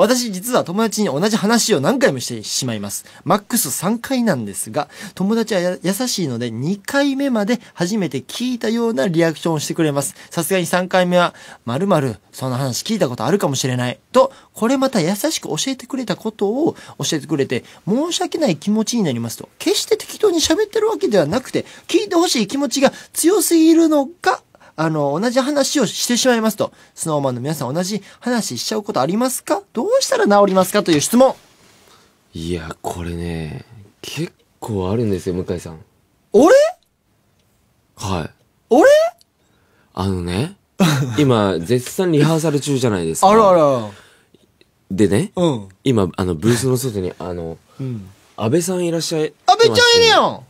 私実は友達に同じ話を何回もしてしまいます。マックス3回なんですが、友達は優しいので2回目まで初めて聞いたようなリアクションをしてくれます。さすがに3回目は、まるまるその話聞いたことあるかもしれない。と、これまた優しく教えてくれたことを教えてくれて、申し訳ない気持ちになりますと。決して適当に喋ってるわけではなくて、聞いてほしい気持ちが強すぎるのかあの、同じ話をしてしまいますと、スノーマンの皆さん同じ話しちゃうことありますかどうしたら治りますかという質問。いや、これね、結構あるんですよ、向井さん。俺はい。俺あのね、今、絶賛リハーサル中じゃないですか。あらあら。でね、うん、今、あの、ブースの外に、あの、うん、安倍さんいらっしゃい、安倍ちゃんいるやん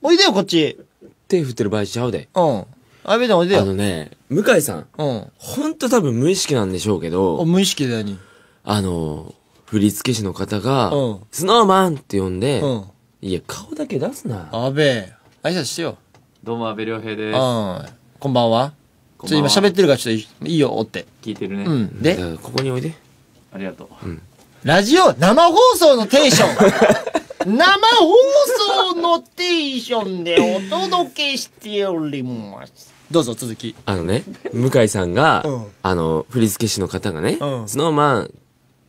おいでよ、こっち。手振ってる場合ちゃうで。うん。あ、べちゃんおいであのね、向井さん、うん。ほんと多分無意識なんでしょうけおど、無意識だに。あの、振付師の方が、うんスノーマンって呼んで、うん。いや、顔だけ出すな。あべ挨拶してよ。どうも、阿部亮平うでんす。。こんばんは。ちょっと今喋ってるからちょっといいよ、おって。聞いてるね。うん。でここにおいで。ありがとう。うん。ラジオ、生放送のテンション。生放送のテンションでお届けしております。どうぞ続きあのね向井さんが、うん、あの振付師の方がね、うん、スノーマン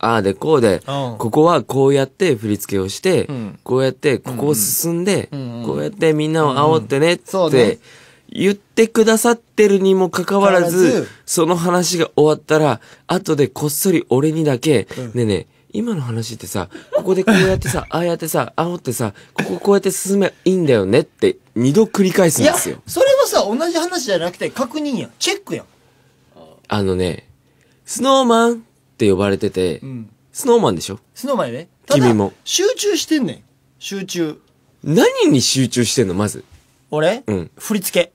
ああでこうで、うん、ここはこうやって振り付けをして、うん、こうやってここを進んで、うんうん、こうやってみんなを煽ってねって、言ってくださってるにもかかわらず、その話が終わったら、後でこっそり俺にだけ、うん、ねえねえ、今の話ってさ、ここでこうやってさ、ああやってさ、煽ってさ、こここうやって進めばいいんだよねって、二度繰り返すんですよ。それは同じ話じゃなくて確認や。チェックや。あのね、スノーマンって呼ばれてて、うん。スノーマンでしょスノーマンよね。ただ君も集中してんねん。集中。何に集中してんのまず。俺うん振り付け。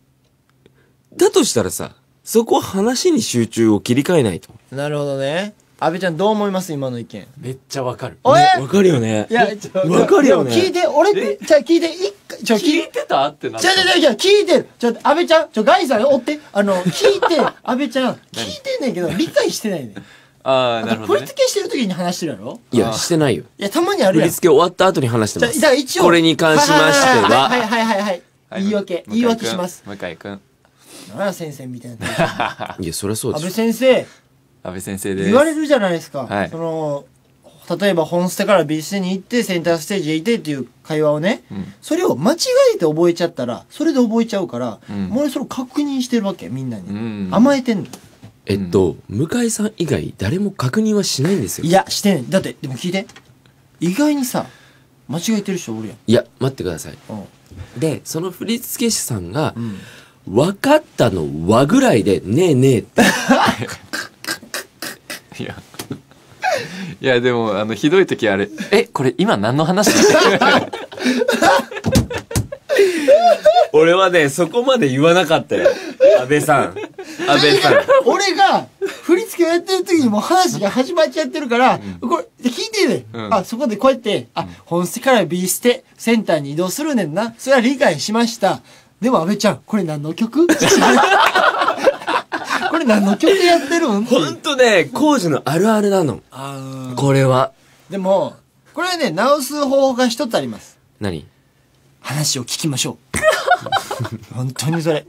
だとしたらさ、そこは話に集中を切り替えないと。なるほどね。安倍ちゃんどう思います今の意見。めっちゃわかる。おねわかるよね。いや、わかるよね聞いて、俺、じゃあ聞いて、一ちょ、聞いてたってなちょ、ちょ、ちょ、聞いてる。ちょ、安倍ちゃん、ちょ、ガイさん、おって。あの、聞いて、安倍ちゃん、聞いてんねんけど、理解してないねん。ああ、なるほど、ね。振り付けしてる時に話してるやろいや、してないよ。いや、たまにあるやん。振り付け終わった後に話してます。じゃ一応。これに関しましては。はいはいはいはい。言い訳、言い訳します。向井くん。なあ、先生みたいな。いや、そりゃそうです。安倍先生。安倍先生です。言われるじゃないですか。はい、その、例えば本ステから B ステに行ってセンターステージへ行ってっていう会話をね、うん、それを間違えて覚えちゃったらそれで覚えちゃうから、うん、俺それ確認してるわけみんなに、うん甘えてんのえっと、向井さん以外誰も確認はしないんですよいやしてんだってでも聞いて意外にさ間違えてる人おるやんいや待ってください、うん、でその振付師さんが、分かったの和ぐらいで「ねえねえ」って いやいやでもあのひどい時あれえこれ今何の話 俺はねそこまで言わなかったよ安倍さん安倍さん俺が振り付けをやってる時にもう話が始まっちゃってるから、うん、これ聞いてね、うん、あそこでこうやってあ本捨てから B 捨てセンターに移動するねんなそれは理解しましたでも安倍ちゃんこれ何の曲 れ何の曲やってるんほ ね、工事のあるあるなの。これは。でも、これはね、直す方法が一つあります。何話を聞きましょう。本当にそれ。